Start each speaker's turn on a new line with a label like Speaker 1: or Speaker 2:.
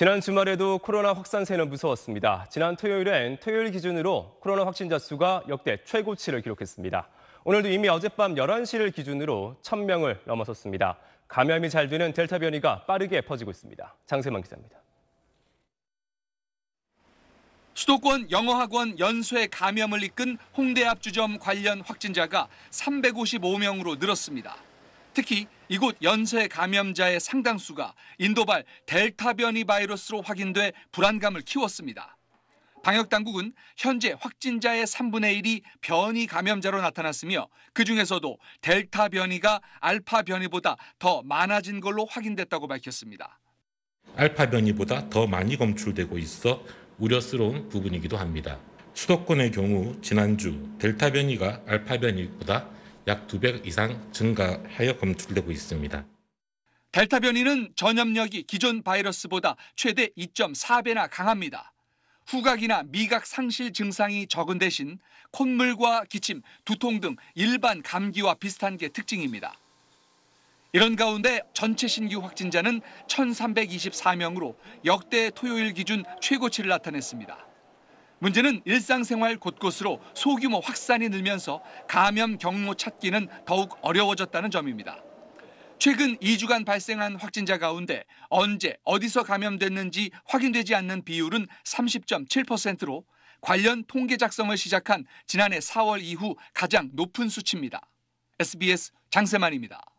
Speaker 1: 지난 주말에도 코로나 확산세는 무서웠습니다. 지난 토요일엔 토요일 기준으로 코로나 확진자 수가 역대 최고치를 기록했습니다. 오늘도 이미 어젯밤 11시를 기준으로 1000명을 넘어섰습니다. 감염이 잘 되는 델타 변이가 빠르게 퍼지고 있습니다. 장세만 기자입니다. 수도권 영어학원 연쇄
Speaker 2: 감염을 이끈 홍대 앞 주점 관련 확진자가 355명으로 늘었습니다. 특히 이곳 연쇄 감염자의 상당수가 인도발 델타 변이 바이러스로 확인돼 불안감을 키웠습니다. 방역당국은 현재 확진자의 3분의 1이 변이 감염자로 나타났으며 그 중에서도 델타 변이가 알파 변이보다 더 많아진 걸로 확인됐다고 밝혔습니다.
Speaker 3: 알파 변이보다 더 많이 검출되고 있어 우려스러운 부분이기도 합니다. 수도권의 경우 지난주 델타 변이가 알파 변이보다 약 2배 이상 증가하여 검출되고 있습니다.
Speaker 2: 델타 변이는 전염력이 기존 바이러스보다 최대 2.4배나 강합니다. 후각이나 미각 상실 증상이 적은 대신 콧물과 기침, 두통 등 일반 감기와 비슷한 게 특징입니다. 이런 가운데 전체 신규 확진자는 1,324명으로 역대 토요일 기준 최고치를 나타냈습니다. 문제는 일상생활 곳곳으로 소규모 확산이 늘면서 감염 경로 찾기는 더욱 어려워졌다는 점입니다. 최근 2주간 발생한 확진자 가운데 언제 어디서 감염됐는지 확인되지 않는 비율은 30.7%로 관련 통계 작성을 시작한 지난해 4월 이후 가장 높은 수치입니다. SBS 장세만입니다.